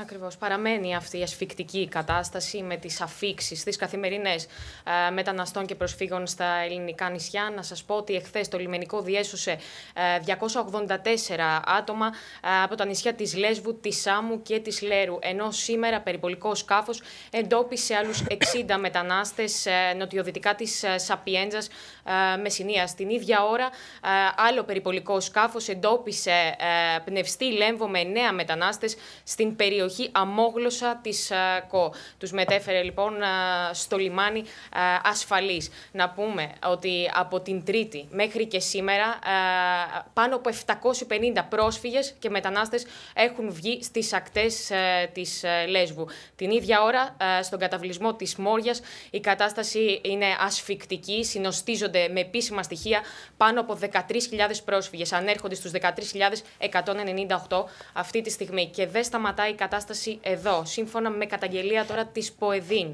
Ακριβώς. Παραμένει αυτή η ασφικτική κατάσταση με τις αφήξεις, τι καθημερινές ε, μεταναστών και προσφύγων στα ελληνικά νησιά. Να σας πω ότι εχθές το λιμενικό διέσωσε 284 ε, άτομα ε, από τα νησιά της Λέσβου, της Σάμου και της Λέρου. Ενώ σήμερα περιπολικό σκάφος εντόπισε άλλους 60 μετανάστε νοτιοδυτικά της Σαπιέντζα Μεσσηνία. Την ίδια ώρα, άλλο περιπολικό σκάφος εντόπισε πνευστή λέμβο με 9 μετανάστες στην περιοχή περιοχή αμόγλωσσα της ΚΟ. Τους μετέφερε λοιπόν στο λιμάνι ασφαλής. Να πούμε ότι από την Τρίτη μέχρι και σήμερα πάνω από 750 πρόσφυγες και μετανάστες έχουν βγει στις ακτές της Λέσβου. Την ίδια ώρα στον καταβλισμό της μόριας, η κατάσταση είναι ασφυκτική, συνοστίζονται με επίσημα στοιχεία πάνω από 13.000 πρόσφυγες, ανέρχονται στους 13.198 αυτή τη στιγμή και δεν σταματάει η κατάσταση εδώ, σύμφωνα με καταγγελία τώρα της ποεδίν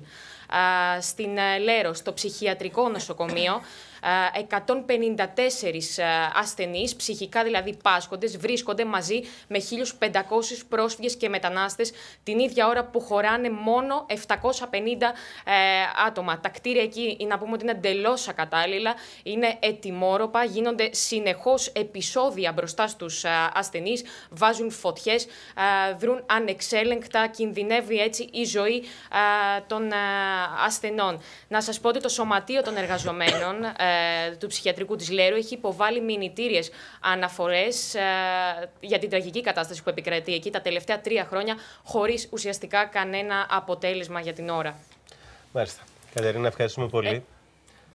στην ε, Λέρος, στο ψυχιατρικό νοσοκομείο, 154 ε, ασθενείς, ψυχικά δηλαδή πάσχοντες, βρίσκονται μαζί με 1.500 πρόσφυγες και μετανάστες την ίδια ώρα που χωράνε μόνο 750 ε, άτομα. Τα κτίρια εκεί, να πούμε ότι είναι εντελώς ακατάλληλα, είναι ετοιμόρροπα, γίνονται συνεχώς επεισόδια μπροστά στους ασθενείς, βάζουν φωτιές, δρούν ανεξέλεγκτα, κινδυνεύει έτσι η ζωή των ασθενών. Να σας πω ότι το Σωματείο των Εργαζομένων ε, του Ψυχιατρικού της Λέρου έχει υποβάλει μηνυτήριες αναφορές ε, για την τραγική κατάσταση που επικρατεί εκεί τα τελευταία τρία χρόνια, χωρίς ουσιαστικά κανένα αποτέλεσμα για την ώρα. Μάλιστα. Κατερίνα, ευχαριστούμε πολύ. Ε,